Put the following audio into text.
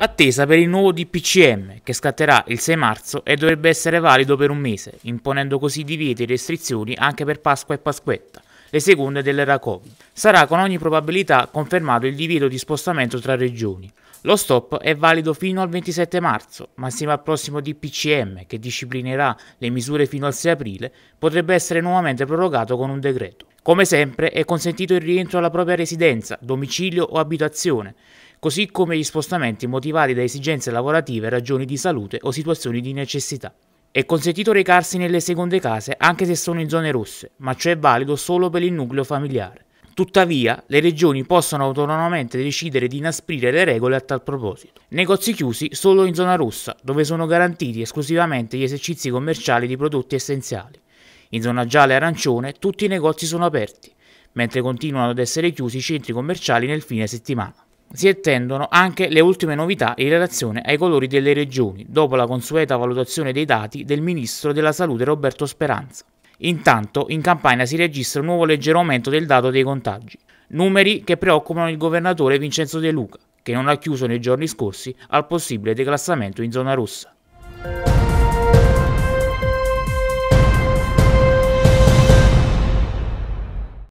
Attesa per il nuovo DPCM che scatterà il 6 marzo e dovrebbe essere valido per un mese, imponendo così divieti e restrizioni anche per Pasqua e Pasquetta, le seconde dell'era Covid. Sarà con ogni probabilità confermato il divieto di spostamento tra regioni. Lo stop è valido fino al 27 marzo, ma insieme al prossimo DPCM che disciplinerà le misure fino al 6 aprile potrebbe essere nuovamente prorogato con un decreto. Come sempre è consentito il rientro alla propria residenza, domicilio o abitazione così come gli spostamenti motivati da esigenze lavorative, ragioni di salute o situazioni di necessità. È consentito recarsi nelle seconde case anche se sono in zone rosse, ma ciò è valido solo per il nucleo familiare. Tuttavia, le regioni possono autonomamente decidere di inasprire le regole a tal proposito. Negozi chiusi solo in zona rossa, dove sono garantiti esclusivamente gli esercizi commerciali di prodotti essenziali. In zona gialla e arancione tutti i negozi sono aperti, mentre continuano ad essere chiusi i centri commerciali nel fine settimana si attendono anche le ultime novità in relazione ai colori delle regioni, dopo la consueta valutazione dei dati del Ministro della Salute Roberto Speranza. Intanto in Campania si registra un nuovo leggero aumento del dato dei contagi, numeri che preoccupano il governatore Vincenzo De Luca, che non ha chiuso nei giorni scorsi al possibile declassamento in zona rossa.